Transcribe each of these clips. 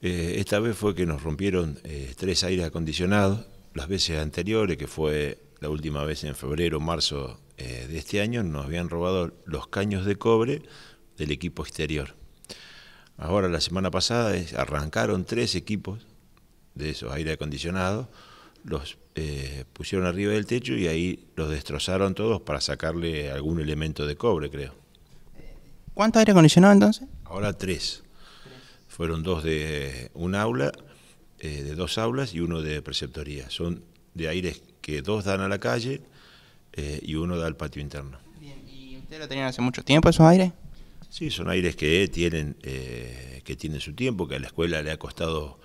Eh, esta vez fue que nos rompieron eh, tres aires acondicionados. Las veces anteriores, que fue la última vez en febrero, o marzo eh, de este año, nos habían robado los caños de cobre del equipo exterior. Ahora, la semana pasada, arrancaron tres equipos de esos aires acondicionados, los pusieron arriba del techo y ahí los destrozaron todos para sacarle algún elemento de cobre, creo. ¿Cuánto aire acondicionado entonces? Ahora tres. Fueron dos de un aula, eh, de dos aulas y uno de preceptoría. Son de aires que dos dan a la calle eh, y uno da al patio interno. Bien, ¿y usted lo tenían hace mucho tiempo esos aires? Sí, son aires que tienen, eh, que tienen su tiempo, que a la escuela le ha costado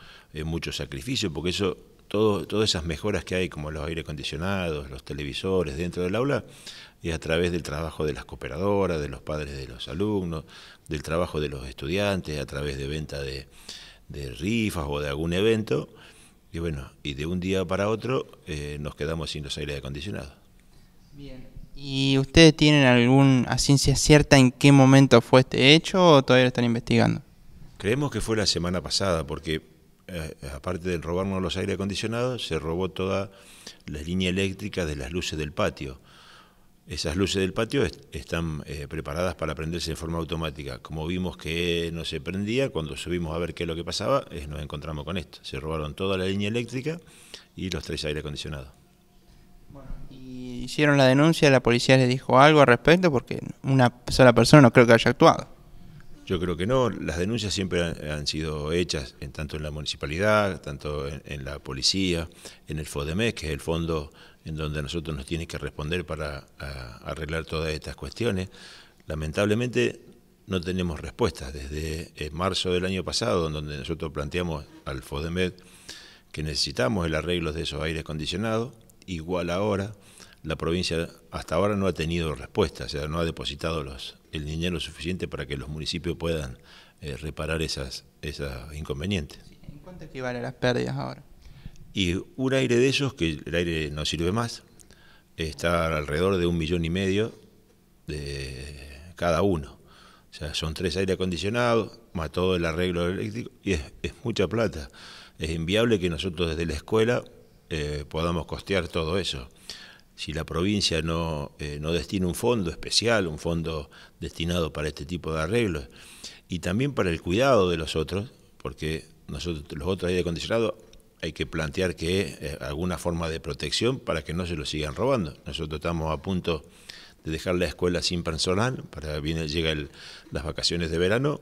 mucho sacrificio, porque eso todas esas mejoras que hay, como los aire acondicionados, los televisores dentro del aula, y a través del trabajo de las cooperadoras, de los padres de los alumnos, del trabajo de los estudiantes, a través de venta de, rifas o de algún evento. Y bueno, y de un día para otro eh, nos quedamos sin los aires acondicionados. Bien. ¿Y ustedes tienen algún, ciencia cierta, en qué momento fue este hecho o todavía lo están investigando? Creemos que fue la semana pasada, porque eh, eh, aparte de robarnos los aire acondicionados, se robó toda la línea eléctrica de las luces del patio. Esas luces del patio están eh, preparadas para prenderse de forma automática. Como vimos que no se prendía, cuando subimos a ver qué es lo que pasaba, nos encontramos con esto. Se robaron toda la línea eléctrica y los tres aire acondicionados. Bueno, hicieron la denuncia? ¿La policía les dijo algo al respecto? Porque una sola persona no creo que haya actuado. Yo creo que no, las denuncias siempre han, sido hechas en, tanto en la municipalidad, tanto en, la policía, en el FODEMED que es el fondo en donde nosotros nos tiene que responder para arreglar todas estas cuestiones. Lamentablemente no tenemos respuestas. Desde eh, marzo del año pasado, donde nosotros planteamos al FODEMED que necesitamos el arreglo de esos aires acondicionados, igual ahora la provincia hasta ahora no ha tenido respuesta, o sea, no ha depositado los, el dinero suficiente para que los municipios puedan eh, reparar esas, esas inconvenientes. ¿En cuánto equivalen las pérdidas ahora? Y un aire de ellos, que el aire no sirve más, está alrededor de un millón y medio de cada uno. O sea, son tres aire acondicionados, más todo el arreglo eléctrico, y es, mucha plata. Es inviable que nosotros desde la escuela eh, podamos costear todo eso si la provincia eh, no, destina un fondo especial, un fondo destinado para este tipo de arreglos, y también para el cuidado de los otros, porque nosotros, los otros de acondicionado hay que plantear que eh, alguna forma de protección para que no se lo sigan robando. Nosotros estamos a punto de dejar la escuela sin personal, para viene, llega las vacaciones de verano.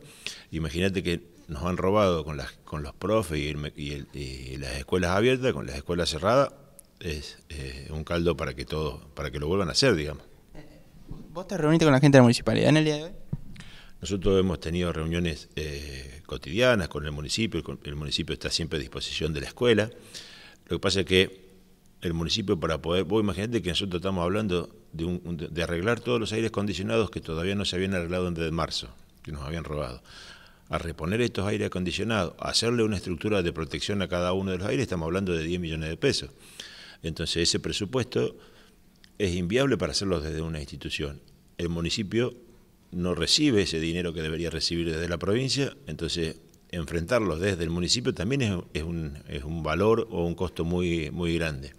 Imagínate que nos han robado con, las, con los profes y las escuelas abiertas, con las escuelas cerradas, es eh, un caldo para que todos, para que lo vuelvan a hacer, digamos. Eh, ¿Vos te reuniste con la gente de la municipalidad en el día de hoy? Nosotros hemos tenido reuniones eh, cotidianas con el municipio, el municipio está siempre a disposición de la escuela. Lo que pasa es que el municipio para poder, vos imaginate que nosotros estamos hablando de, de arreglar todos los aires acondicionados que todavía no se habían arreglado desde marzo, que nos habían robado a reponer estos aires acondicionados, hacerle una estructura de protección a cada uno de los aires, estamos hablando de 10 millones de pesos. Entonces ese presupuesto es inviable para hacerlo desde una institución. El municipio no recibe ese dinero que debería recibir desde la provincia, entonces enfrentarlos desde el municipio también es, un, valor o un costo muy, muy grande.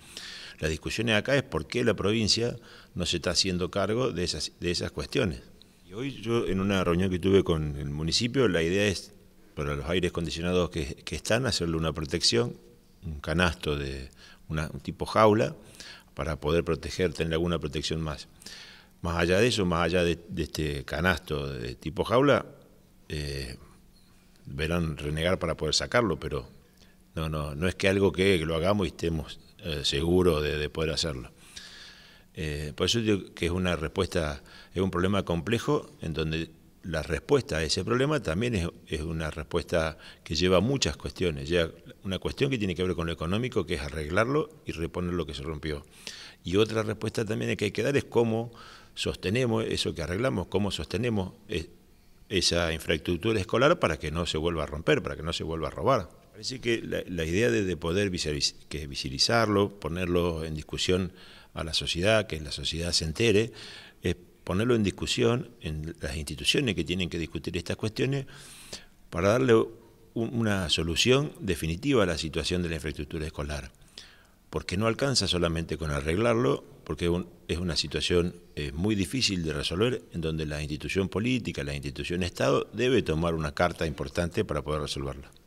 La discusión acá es por qué la provincia no se está haciendo cargo de esas, de esas cuestiones. Y hoy yo en una reunión que tuve con el municipio, la idea es para los aires acondicionados que, que están, hacerle una protección, un canasto de un tipo jaula para poder proteger, tener alguna protección más. Más allá de eso, más allá de, este canasto de tipo jaula, eh, verán renegar para poder sacarlo, pero no, no, no es que algo que, lo hagamos y estemos eh, seguros de, poder hacerlo. Eh, por eso digo que es una respuesta, es un problema complejo en donde la respuesta a ese problema también es, una respuesta que lleva muchas cuestiones. ya una cuestión que tiene que ver con lo económico, que es arreglarlo y reponer lo que se rompió. Y otra respuesta también que hay que dar es cómo sostenemos eso que arreglamos, cómo sostenemos e, esa infraestructura escolar para que no se vuelva a romper, para que no se vuelva a robar. Parece que la, idea de, poder visibilizarlo, ponerlo en discusión a la sociedad, que la sociedad se entere, ponerlo en discusión en las instituciones que tienen que discutir estas cuestiones para darle una solución definitiva a la situación de la infraestructura escolar. Porque no alcanza solamente con arreglarlo, porque es una situación eh, muy difícil de resolver, en donde la institución política, la institución Estado, debe tomar una carta importante para poder resolverla.